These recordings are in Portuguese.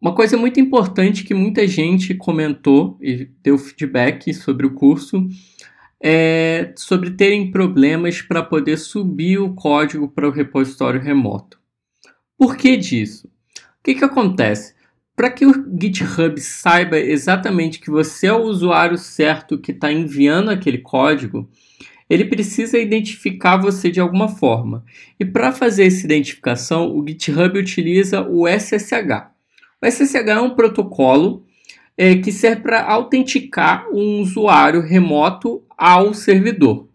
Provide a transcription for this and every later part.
Uma coisa muito importante que muita gente comentou e deu feedback sobre o curso é sobre terem problemas para poder subir o código para o repositório remoto. Por que disso? O que, que acontece? Para que o GitHub saiba exatamente que você é o usuário certo que está enviando aquele código, ele precisa identificar você de alguma forma. E para fazer essa identificação, o GitHub utiliza o SSH. O SSH é um protocolo é, que serve para autenticar um usuário remoto ao servidor.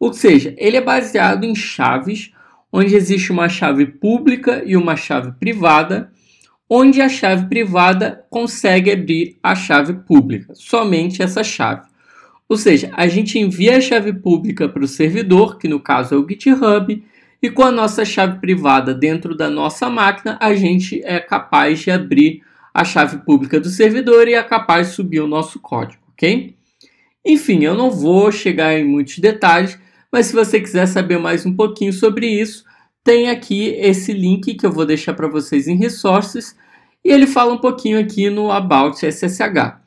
Ou seja, ele é baseado em chaves, onde existe uma chave pública e uma chave privada, onde a chave privada consegue abrir a chave pública, somente essa chave. Ou seja, a gente envia a chave pública para o servidor, que no caso é o GitHub, e com a nossa chave privada dentro da nossa máquina, a gente é capaz de abrir a chave pública do servidor e é capaz de subir o nosso código, ok? Enfim, eu não vou chegar em muitos detalhes, mas se você quiser saber mais um pouquinho sobre isso, tem aqui esse link que eu vou deixar para vocês em resources e ele fala um pouquinho aqui no About SSH.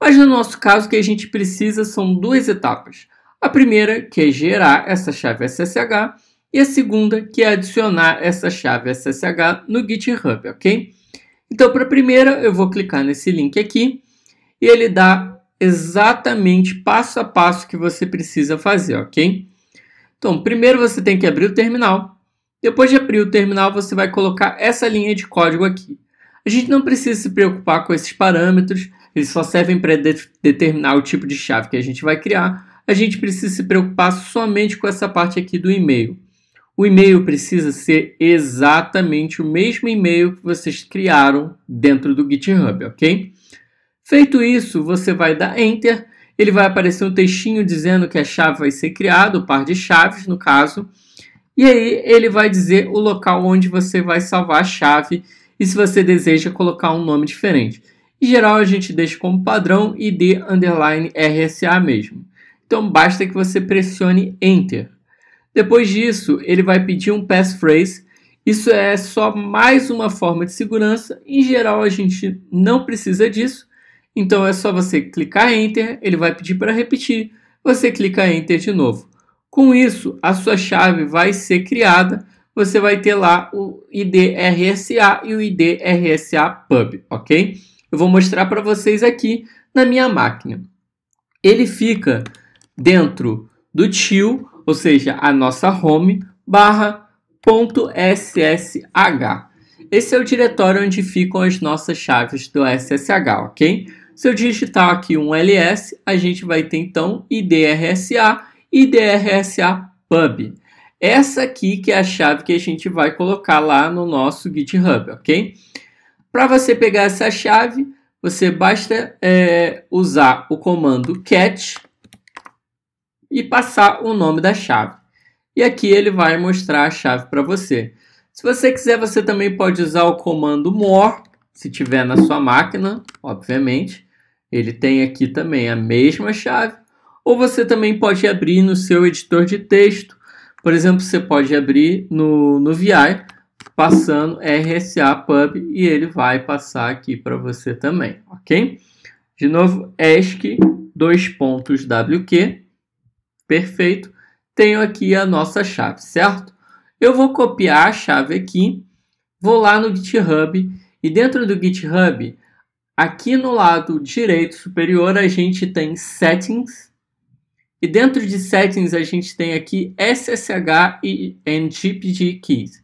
Mas no nosso caso, o que a gente precisa são duas etapas. A primeira, que é gerar essa chave SSH, e a segunda, que é adicionar essa chave SSH no GitHub, ok? Então, para a primeira, eu vou clicar nesse link aqui e ele dá exatamente passo a passo que você precisa fazer, ok? Então, primeiro você tem que abrir o terminal. Depois de abrir o terminal, você vai colocar essa linha de código aqui. A gente não precisa se preocupar com esses parâmetros, eles só servem para de determinar o tipo de chave que a gente vai criar. A gente precisa se preocupar somente com essa parte aqui do e-mail o e-mail precisa ser exatamente o mesmo e-mail que vocês criaram dentro do GitHub, ok? Feito isso, você vai dar Enter, ele vai aparecer um textinho dizendo que a chave vai ser criada, o par de chaves no caso, e aí ele vai dizer o local onde você vai salvar a chave e se você deseja colocar um nome diferente. Em geral, a gente deixa como padrão ID underline RSA mesmo. Então, basta que você pressione Enter, depois disso, ele vai pedir um passphrase. Isso é só mais uma forma de segurança. Em geral, a gente não precisa disso. Então é só você clicar Enter, ele vai pedir para repetir. Você clica Enter de novo. Com isso, a sua chave vai ser criada. Você vai ter lá o ID RSA e o ID RSA Pub, ok? Eu vou mostrar para vocês aqui na minha máquina. Ele fica dentro do tio ou seja, a nossa home barra ponto .ssh. Esse é o diretório onde ficam as nossas chaves do SSH, ok? Se eu digitar aqui um ls, a gente vai ter então idrsa idrsa pub. Essa aqui que é a chave que a gente vai colocar lá no nosso GitHub, ok? Para você pegar essa chave, você basta é, usar o comando cat e passar o nome da chave. E aqui ele vai mostrar a chave para você. Se você quiser, você também pode usar o comando more, se tiver na sua máquina, obviamente. Ele tem aqui também a mesma chave. Ou você também pode abrir no seu editor de texto. Por exemplo, você pode abrir no, no VI, passando RSA Pub, e ele vai passar aqui para você também, ok? De novo, ESC, dois pontos WQ, Perfeito. Tenho aqui a nossa chave, certo? Eu vou copiar a chave aqui, vou lá no GitHub e dentro do GitHub, aqui no lado direito superior, a gente tem Settings. E dentro de Settings, a gente tem aqui SSH e NGPG Keys.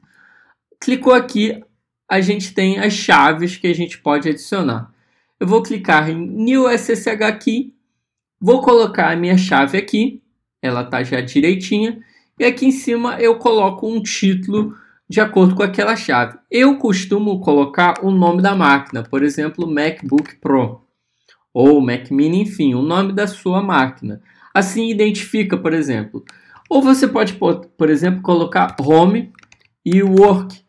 Clicou aqui, a gente tem as chaves que a gente pode adicionar. Eu vou clicar em New SSH Key, vou colocar a minha chave aqui ela tá já direitinha. E aqui em cima eu coloco um título de acordo com aquela chave. Eu costumo colocar o nome da máquina, por exemplo, MacBook Pro ou Mac Mini, enfim, o nome da sua máquina. Assim identifica, por exemplo. Ou você pode, por exemplo, colocar home e work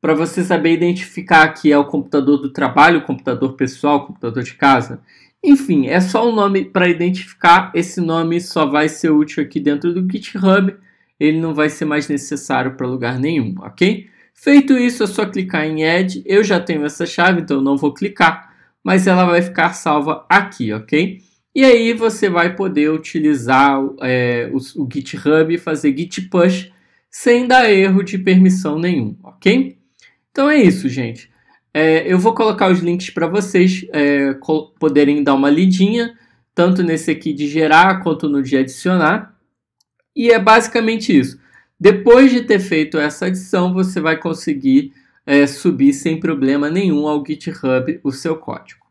para você saber identificar que é o computador do trabalho, o computador pessoal, o computador de casa. Enfim, é só um nome para identificar. Esse nome só vai ser útil aqui dentro do GitHub. Ele não vai ser mais necessário para lugar nenhum, ok? Feito isso, é só clicar em Add. Eu já tenho essa chave, então não vou clicar, mas ela vai ficar salva aqui, ok? E aí você vai poder utilizar é, o, o GitHub e fazer Git Push sem dar erro de permissão nenhum, ok? Então é isso, gente. É, eu vou colocar os links para vocês é, poderem dar uma lidinha, tanto nesse aqui de gerar quanto no de adicionar. E é basicamente isso. Depois de ter feito essa adição, você vai conseguir é, subir sem problema nenhum ao GitHub o seu código.